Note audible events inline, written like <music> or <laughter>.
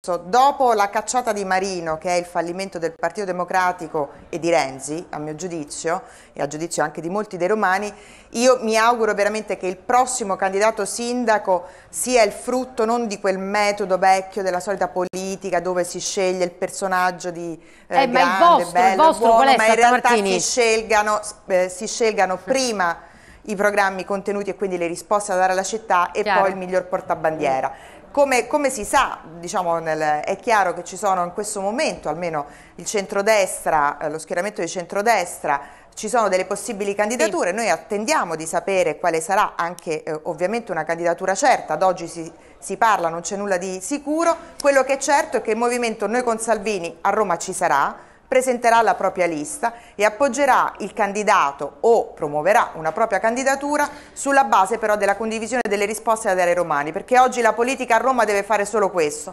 Dopo la cacciata di Marino, che è il fallimento del Partito Democratico e di Renzi, a mio giudizio, e a giudizio anche di molti dei romani, io mi auguro veramente che il prossimo candidato sindaco sia il frutto non di quel metodo vecchio della solita politica dove si sceglie il personaggio di eh, eh, grande, ma il vostro, bello, il vostro, buono, ma in realtà si scelgano, eh, si scelgano prima <laughs> i programmi contenuti e quindi le risposte da dare alla città e Chiaro. poi il miglior portabandiera. Come, come si sa, diciamo, nel, è chiaro che ci sono in questo momento, almeno il centrodestra, eh, lo schieramento di centrodestra, ci sono delle possibili candidature, sì. noi attendiamo di sapere quale sarà anche eh, ovviamente una candidatura certa, ad oggi si, si parla, non c'è nulla di sicuro, quello che è certo è che il movimento Noi con Salvini a Roma ci sarà, presenterà la propria lista e appoggerà il candidato o promuoverà una propria candidatura sulla base però della condivisione delle risposte ad dare romani, perché oggi la politica a Roma deve fare solo questo,